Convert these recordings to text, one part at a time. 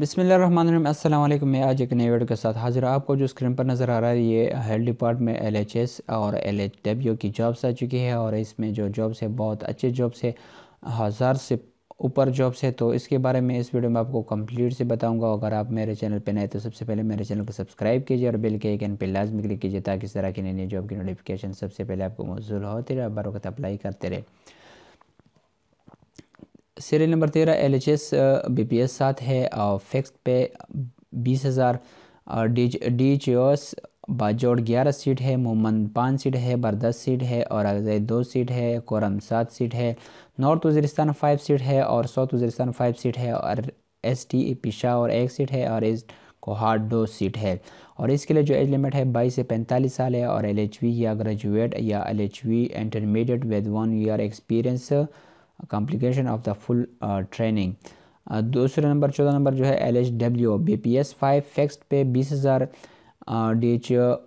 बिसमीम असल मैं आज एक नए वीडियो के साथ हाजिर आपको जो स्क्रीन पर नज़र आ रहा है ये health department L H S और एल एच डब्ल्यू की जॉब्स आ चुकी है और इसमें जो जॉब्स है बहुत अच्छे जॉब्स है हज़ार से ऊपर जॉब्स है तो इसके बारे में इस वीडियो में आपको कम्प्लीट से बताऊँगा अगर आप मेरे चैनल पर नए तो सबसे पहले मेरे चैनल को सब्सक्राइब कीजिए और बिल के आइकन पर लाजमी क्लिक कीजिए ताकि इस तरह की नई नई जॉब की नोटिफिकेशन सबसे पहले आपको मौजूद होती रहे बरकत अप्लाई करते रहे सीरियल नंबर तेरह L H S B P S सात है और फिक्स पे बीस हज़ार और डी डी ओस बाजोड़ ग्यारह सीट है मोमन पाँच सीट है बर दस सीट है और अगजय दो सीट है कोरम सात सीट है नॉर्थ वजरिस्तान फाइव सीट है और साउथ वजरिस्तान फाइव सीट है और एस टी पिशा और एक सीट है और इस कोहाट दो सीट है और इसके लिए जो एज लिमिट है बाईस से पैंतालीस साल है और एल एच वी या ग्रेजुएट या L H V intermediate with one year experience complication of the full training दूसरे नंबर चौदह नंबर जो है L H W B P S five fax पे बीस हज़ार D uh, H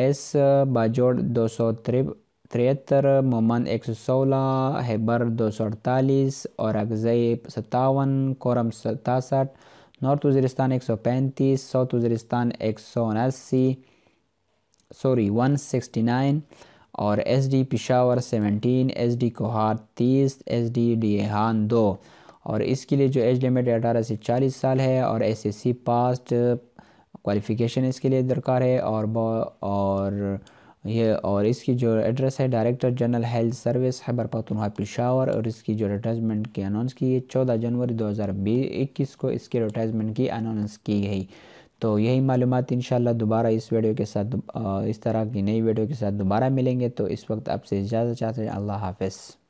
S Bajaur दो सौ तिहत्तर मोमन एक सौ सोलह हैबर दो सौ अड़तालीस और अगजय सत्तावन कोरम सतासठ नॉर्थ वजरिस्तान एक सौ पैंतीस साउथ वजरिस्तान एक सौ उनासी सॉरी वन सिक्सटी नाइन और S D Peshawar seventeen S D Kohat तीस एस डी डीहान दो और इसके लिए जो एज लिमिट अठारह से चालीस साल है और S S C passed qualification इसके लिए दरकार है और और ये और इसकी जो एड्रेस है director general health service Khyber Pakhtunkhwa Peshawar और इसकी जो एडवर्टाइजमेंट की अनाउंस की है चौदह जनवरी दो हज़ार इक्कीस को इसकी एडवर्टाइजमेंट की अनाउंस की गई तो यही मालूम इन दोबारा इस वीडियो के साथ इस तरह की नई वीडियो के साथ दोबारा मिलेंगे तो इस वक्त आपसे इजाज़त चाहते हैं अल्लाह हाफिज़